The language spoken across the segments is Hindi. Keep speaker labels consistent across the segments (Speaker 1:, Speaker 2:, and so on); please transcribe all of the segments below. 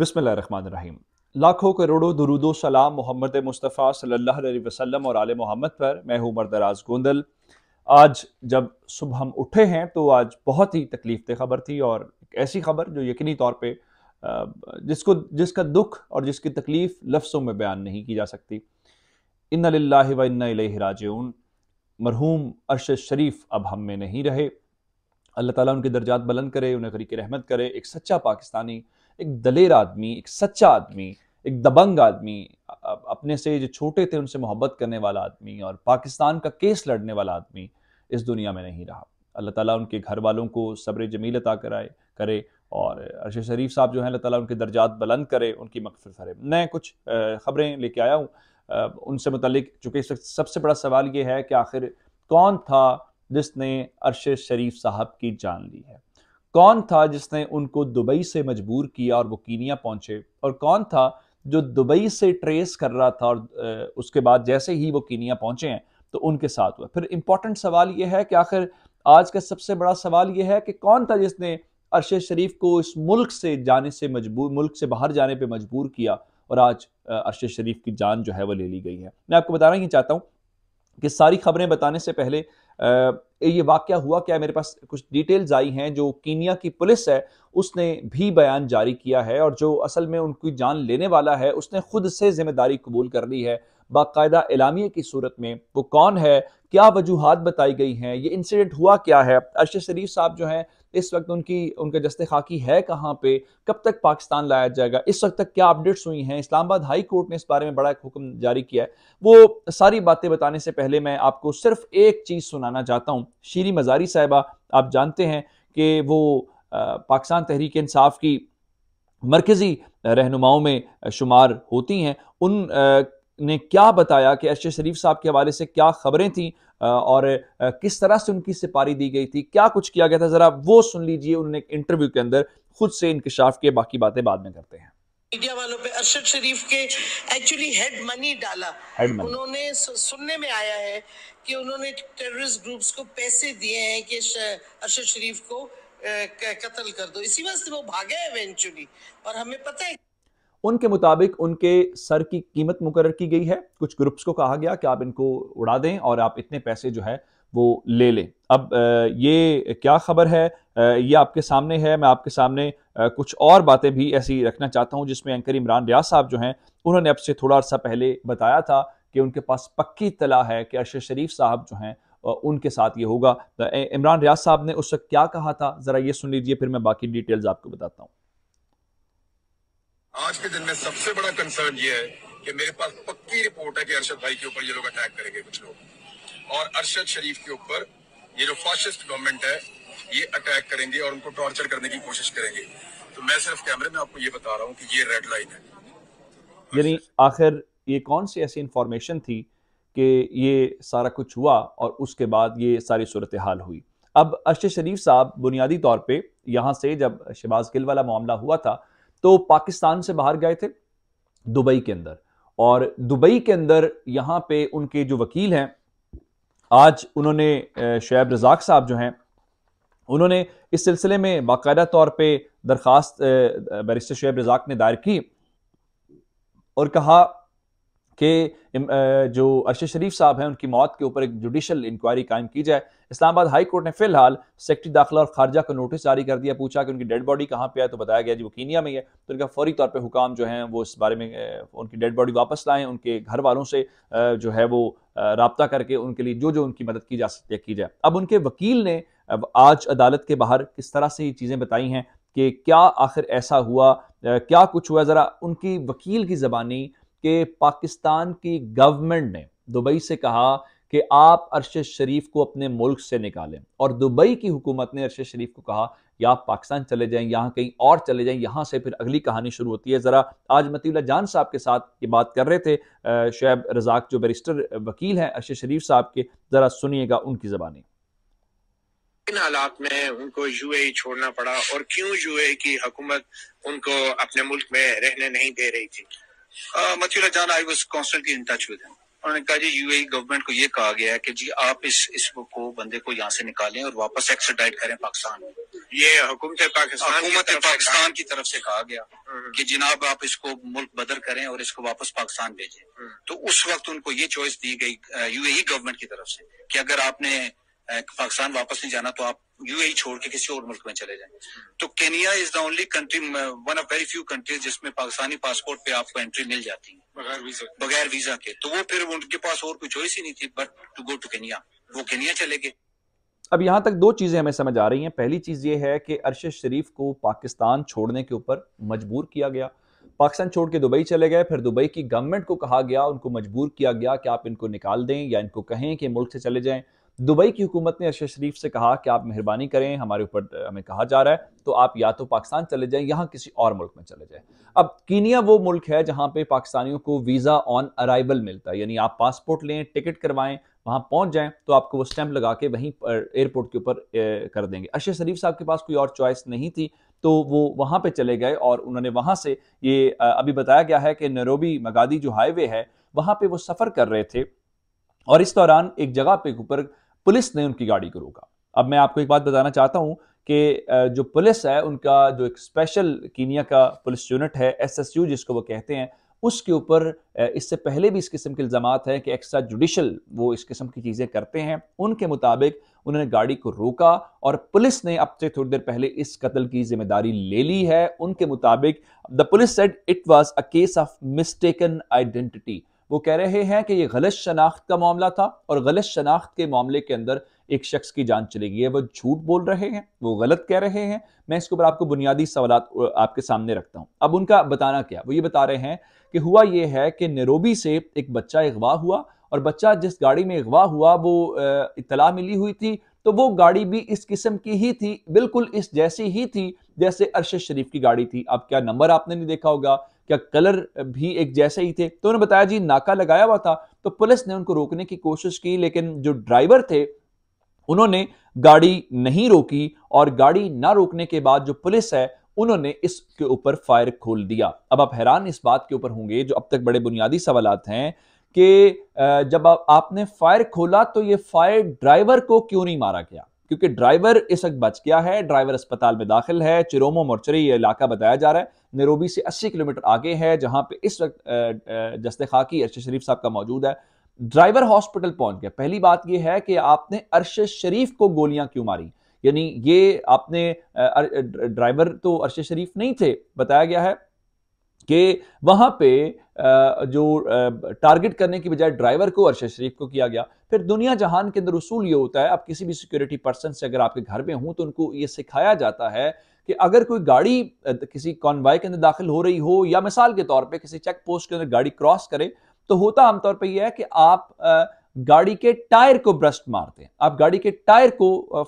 Speaker 1: रहीम लाखों करोड़ों दरूदो सलाम मोहम्मद मुस्तफ़ा सल्लल्लाहु अलैहि वसल्लम और आल मोहम्मद पर मैं हूँ मरदराज गोंदल आज जब सुबह हम उठे हैं तो आज बहुत ही तकलीफ खबर थी और ऐसी खबर जो यकीनी तौर पे जिसको जिसका दुख और जिसकी तकलीफ लफ्सों में बयान नहीं की जा सकती इन लाला व मरहूम अरश शरीफ अब हम में नहीं रहे अल्लाह ताला उनके दर्जात बुलंद करे उन्हें गरीक रहमत करे एक सच्चा पाकिस्तानी एक दलेर आदमी एक सच्चा आदमी एक दबंग आदमी अपने से जो छोटे थे उनसे मोहब्बत करने वाला आदमी और पाकिस्तान का केस लड़ने वाला आदमी इस दुनिया में नहीं रहा अल्लाह ताला उनके घर वालों को सब्र जमील अता कराए करे और अरशद शरीफ साहब जो हैं अल्लाह ताला उनके दर्जात बुलंद करे उनकी मकफर करे मैं कुछ ख़बरें लेके आया हूँ उनसे मतलब चूँकि सबसे बड़ा सवाल ये है कि आखिर कौन था जिसने अरशद शरीफ साहब की जान ली है कौन था जिसने उनको दुबई से मजबूर किया और वो कीनिया पहुंचे और कौन था जो दुबई से ट्रेस कर रहा था और उसके बाद जैसे ही वो कीनिया पहुंचे हैं तो उनके साथ हुआ फिर इंपॉर्टेंट सवाल ये है कि आखिर आज का सबसे बड़ा सवाल ये है कि कौन था जिसने अरशद शरीफ को इस मुल्क से जाने से मजबूर मुल्क से बाहर जाने पर मजबूर किया और आज अरशद शरीफ की जान जो है वो ले ली गई है मैं आपको बताना ही चाहता हूँ कि सारी खबरें बताने से पहले ये वाक्य हुआ क्या मेरे पास कुछ डिटेल्स आई हैं जो कीनिया की पुलिस है उसने भी बयान जारी किया है और जो असल में उनकी जान लेने वाला है उसने खुद से जिम्मेदारी कबूल कर ली है बाकायदा एलामिया की सूरत में वो कौन है क्या वजूहत बताई गई हैं ये इंसिडेंट हुआ क्या है अरशद शरीफ साहब जो हैं इस वक्त उनकी उनका जस्ते खाकी है कहाँ पे कब तक पाकिस्तान लाया जाएगा इस वक्त तक क्या अपडेट्स हुई हैं इस्लामाबाद हाई कोर्ट ने इस बारे में बड़ा एक हुक्म जारी किया है वो सारी बातें बताने से पहले मैं आपको सिर्फ एक चीज़ सुनाना चाहता हूँ शीरी मजारी साहिबा आप जानते हैं कि वो पाकिस्तान तहरीक इंसाफ की मरकज़ी रहनुमाओं में शुमार होती हैं उन ने क्या बताया कि एच शरीफ साहब के हवाले से क्या खबरें थी और किस तरह से उनकी सिपारी दी गई थी क्या कुछ किया गया था ज़रा वो सुन लीजिए उन्होंने इंटरव्यू के अंदर खुद से इंकशाफ के बाकी बातें बाद में करते हैं मीडिया वालों पे अरशद शरीफ के एक्चुअली हेड मनी डाला उन्होंने सुनने में आया है कि उन्होंने टेररिस्ट ग्रुप्स को पैसे दिए हैं कि अरशद शरीफ को कत्ल कर दो इसी वजह से वो भागे इवेंचुअली और हमें पता है उनके मुताबिक उनके सर की कीमत मुकर की गई है कुछ ग्रुप्स को कहा गया कि आप इनको उड़ा दें और आप इतने पैसे जो है वो ले लें अब ये क्या खबर है ये आपके सामने है मैं आपके सामने कुछ और बातें भी ऐसी रखना चाहता हूँ जिसमें एंकर इमरान रियाज साहब जो हैं उन्होंने अब से थोड़ा अर्सा पहले बताया था कि उनके पास पक्की तला है कि अरशद शरीफ साहब जो हैं उनके साथ ये होगा तो इमरान रियाज साहब ने उस वक्त क्या कहा था ज़रा ये सुन लीजिए फिर मैं बाकी डिटेल्स आपको बताता हूँ आज के दिन में सबसे बड़ा कंसर्न ये है कि मेरे पास पक्की रिपोर्ट है कि अरशद भाई के ऊपर ये लोग अटैक करेंगे कुछ लोग और अरशद शरीफ के ऊपर ये जो फासिस्ट गवर्नमेंट है ये अटैक करेंगे और उनको टॉर्चर करने की कोशिश करेंगे तो मैं सिर्फ कैमरे में आपको ये बता रहा हूँ कि ये रेड लाइन है यानी आखिर ये कौन सी ऐसी इंफॉर्मेशन थी कि ये सारा कुछ हुआ और उसके बाद ये सारी सूरत हाल हुई अब अरशद शरीफ साहब बुनियादी तौर पे यहाँ से जब शहबाज गिल वाला मामला हुआ था तो पाकिस्तान से बाहर गए थे दुबई के अंदर और दुबई के अंदर यहाँ पे उनके जो वकील हैं आज उन्होंने शेब रजाक साहब जो हैं उन्होंने इस सिलसिले में बाकायदा तौर पे दरख्वास्त बैरिस्टर शेब रजाक ने दायर की और कहा कि जो अरशद शरीफ साहब हैं उनकी मौत के ऊपर एक जुडिशल इंक्वायरी कायम की जाए इस्लामाबाद हाई कोर्ट ने फिलहाल सेक्रेटरी दाखिला और खारजा को नोटिस जारी कर दिया पूछा कि उनकी डेड बॉडी कहाँ पे है तो बताया गया जी वो कीनिया में है तो उनका फौरी तौर पे हुकाम जो है वो इस बारे में उनकी डेड बॉडी वापस लाएं उनके घर वालों से जो है वो रबता करके उनके लिए जो जो उनकी मदद की जा सकती है की जाए अब उनके वकील ने आज अदालत के बाहर किस तरह से ये चीज़ें बताई हैं कि क्या आखिर ऐसा हुआ क्या कुछ हुआ ज़रा उनकी वकील की ज़बानी कि पाकिस्तान की गवर्नमेंट ने दुबई से कहा कि आप अरशद शरीफ को अपने मुल्क से निकालें और दुबई की हुकूमत ने अरशद शरीफ को कहा या आप पाकिस्तान चले जाएं यहाँ कहीं और चले जाएं यहाँ से फिर अगली कहानी शुरू होती है ज़रा आज मतीला जान साहब के साथ ये बात कर रहे थे शेब रजाक जो बैरिस्टर वकील हैं अरशद शरीफ साहब के ज़रा सुनिएगा उनकी ज़बानी इन हालात में उनको यूएई छोड़ना पड़ा और क्यों यूएई की हुकूमत उनको अपने मुल्क में रहने नहीं दे रही थी मथुरा जान I was was in touch with उन्होंने कहा जी यू गवर्नमेंट e को ये कहा गया है कि जी आप इस इस को बंदे को यहाँ से निकालें और वापस एक्सट्राडाइट करें पाकिस्तान में ये हुकूमत पाकिस्तान की तरफ, पाकिस्तान की तरफ से कहा गया हम्म। कि जनाब आप इसको मुल्क बदर करें और इसको वापस पाकिस्तान भेजें हम्म। तो उस वक्त उनको ये चॉइस दी गई यूएई गवर्नमेंट e की तरफ से कि अगर आपने पाकिस्तान वापस नहीं जाना तो आप यूएई छोड़ के किसी और मुल्क में चले जाएं तो Kenya is the only country one of very few countries जिसमें पाकिस्तानी पासपोर्ट पे आपको एंट्री मिल जाती है बगैर वीजा बगैर वीजा के तो वो फिर उनके पास और कोई चॉइस ही नहीं थी but to go to Kenya वो केनिया चले गए अब यहाँ तक दो चीज़ें हमें समझ आ रही हैं पहली चीज़ ये है कि अरशद शरीफ को पाकिस्तान छोड़ने के ऊपर मजबूर किया गया पाकिस्तान छोड़ के दुबई चले गए फिर दुबई की गवर्नमेंट को कहा गया उनको मजबूर किया गया कि आप इनको निकाल दें या इनको कहें कि मुल्क से चले जाएं दुबई की हुकूमत ने अरशद शरीफ से कहा कि आप मेहरबानी करें हमारे ऊपर हमें कहा जा रहा है तो आप या तो पाकिस्तान चले जाएं यहाँ किसी और मुल्क में चले जाएं अब कीनिया वो मुल्क है जहाँ पे पाकिस्तानियों को वीज़ा ऑन अराइवल मिलता है यानी आप पासपोर्ट लें टिकट करवाएं वहाँ पहुँच जाएं तो आपको वो स्टैंप लगा के वहीं एयरपोर्ट के ऊपर कर देंगे अरशद शरीफ साहब के पास कोई और चॉइस नहीं थी तो वो वहाँ पर चले गए और उन्होंने वहाँ से ये अभी बताया गया है कि नरोबी मगादी जो हाईवे है वहाँ पर वो सफ़र कर रहे थे और इस दौरान एक जगह पे ऊपर पुलिस ने उनकी गाड़ी को रोका अब मैं आपको एक बात बताना चाहता हूं कि जो पुलिस है उनका जो एक स्पेशल कीनिया का पुलिस यूनिट है एसएसयू जिसको वो कहते हैं उसके ऊपर इससे पहले भी इस किस्म के इल्ज़ाम हैं कि एक्स्ट्रा जुडिशल वो इस किस्म की चीज़ें करते हैं उनके मुताबिक उन्होंने गाड़ी को रोका और पुलिस ने अब से थोड़ी देर पहले इस कत्ल की जिम्मेदारी ले ली है उनके मुताबिक the police said it was a case of mistaken identity वो कह रहे हैं कि ये गलत शनाख्त का मामला था और गलत शनाख्त के मामले के अंदर एक शख्स की जान चली गई है वो झूठ बोल रहे हैं वो गलत कह रहे हैं मैं इसके ऊपर आपको बुनियादी सवाल आपके सामने रखता हूं अब उनका बताना क्या वो ये बता रहे हैं कि हुआ ये है कि निरोबी से एक बच्चा अगवा हुआ और बच्चा जिस गाड़ी में अगवा हुआ वो इतला मिली हुई थी तो वो गाड़ी भी इस किस्म की ही थी बिल्कुल इस जैसी ही थी जैसे अरशद शरीफ की गाड़ी थी अब क्या नंबर आपने नहीं देखा होगा क्या कलर भी एक जैसे ही थे तो उन्होंने बताया जी नाका लगाया हुआ था तो पुलिस ने उनको रोकने की कोशिश की लेकिन जो ड्राइवर थे उन्होंने गाड़ी नहीं रोकी और गाड़ी ना रोकने के बाद जो पुलिस है उन्होंने इसके ऊपर फायर खोल दिया अब आप हैरान इस बात के ऊपर होंगे जो अब तक बड़े बुनियादी सवाल हैं कि जब आपने फायर खोला तो ये फायर ड्राइवर को क्यों नहीं मारा गया क्योंकि ड्राइवर इस वक्त बच गया है ड्राइवर अस्पताल में दाखिल है चिरोमो मोर्चरी ये इलाका बताया जा रहा है नरोबी से 80 किलोमीटर आगे है जहां पे इस वक्त जस्त खाकी अरशद शरीफ साहब का मौजूद है ड्राइवर हॉस्पिटल पहुंच गया पहली बात यह है कि आपने अरशद शरीफ को गोलियां क्यों मारी यानी ये आपने ड्राइवर तो अरशद शरीफ नहीं थे बताया गया है कि वहाँ पे जो टारगेट करने की बजाय ड्राइवर को अरशद शरीफ को किया गया फिर दुनिया जहान के अंदर उसूल ये होता है आप किसी भी सिक्योरिटी पर्सन से अगर आपके घर में हूं तो उनको ये सिखाया जाता है कि अगर कोई गाड़ी किसी कॉन्वाय के अंदर दाखिल हो रही हो या मिसाल के तौर पर किसी चेक पोस्ट के अंदर गाड़ी क्रॉस करे तो होता आमतौर पर यह है कि आप गाड़ी के टायर को ब्रस्ट मारते हैं आप गाड़ी के टायर को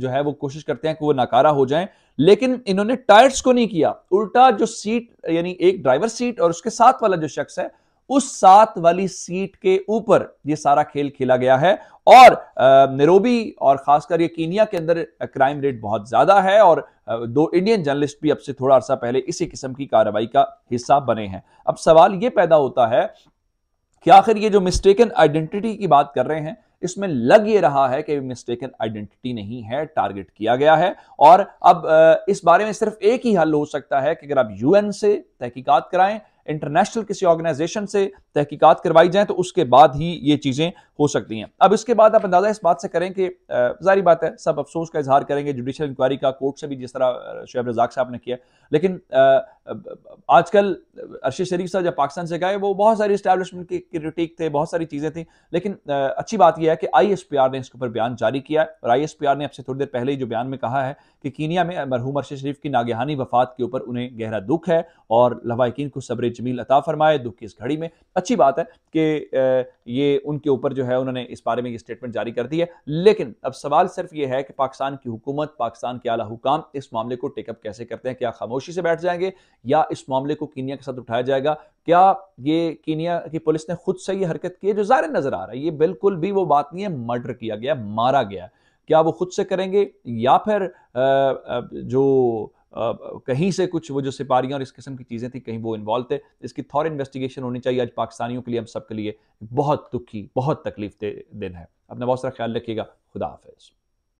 Speaker 1: जो है वो कोशिश करते हैं कि वो नाकारा हो जाए लेकिन इन्होंने टायर्स को नहीं किया उल्टा जो सीट यानी एक ड्राइवर सीट और उसके साथ वाला जो शख्स है उस साथ वाली सीट के ऊपर ये सारा खेल खेला गया है और निरोबी और खासकर ये कीनिया के अंदर क्राइम रेट बहुत ज्यादा है और दो इंडियन जर्नलिस्ट भी अब से थोड़ा अरसा पहले इसी किस्म की कार्रवाई का हिस्सा बने हैं अब सवाल ये पैदा होता है कि आखिर ये जो मिस्टेकन आइडेंटिटी की बात कर रहे हैं इसमें लग ये रहा है कि मिस्टेकन आइडेंटिटी नहीं है टारगेट किया गया है और अब इस बारे में सिर्फ एक ही हल हो सकता है कि अगर आप यूएन से तहकीकात कराएं इंटरनेशनल किसी ऑर्गेनाइजेशन से तहकीकात करवाई जाए तो उसके बाद ही ये चीज़ें हो सकती हैं अब इसके बाद आप अंदाज़ा इस बात से करें कि जारी बात है सब अफसोस का इजहार करेंगे जुडिशल इंक्वायरी का कोर्ट से भी जिस तरह शेब रजाक साहब ने किया लेकिन आ, आजकल अरशद शरीफ साहब जब पाकिस्तान से गए वो बहुत सारी इस्टेब्लिशमेंट की क्रिटिक थे बहुत सारी चीज़ें थी लेकिन अच्छी बात यह है कि आई एस पी आर ने इसके ऊपर बयान जारी किया है और आई एस पी आर ने आपसे थोड़ी देर पहले ही जो बयान में कहा है कि कीनिया में मरहूम अरशद शरीफ की नागहानी वफात के ऊपर उन्हें गहरा दुख है और लवाकिन को सब्र जमील अता फरमाए दुख की इस घड़ी में अच्छी बात है कि ये उनके ऊपर जो है उन्होंने इस बारे में ये स्टेटमेंट जारी कर दी है लेकिन अब सवाल सिर्फ ये है कि पाकिस्तान की हुकूमत पाकिस्तान के आला हुकाम इस मामले को टेकअप कैसे करते हैं क्या खामोशी से बैठ जाएंगे या इस मामले को कीनिया के साथ उठाया जाएगा क्या ये कीनिया की पुलिस ने खुद से ये हरकत की है जो जाहिर नजर आ रहा है ये बिल्कुल भी वो बात नहीं है मर्डर किया गया मारा गया क्या वो खुद से करेंगे या फिर जो कहीं से कुछ वो जो सिपाहियाँ और इस किस्म की चीज़ें थी कहीं वो इन्वॉल्व थे इसकी थॉर इन्वेस्टिगेशन होनी चाहिए आज पाकिस्तानियों के लिए हम सबके लिए बहुत दुखी बहुत तकलीफ दे दिन है अपना बहुत सारा ख्याल रखिएगा खुदा हाफिज़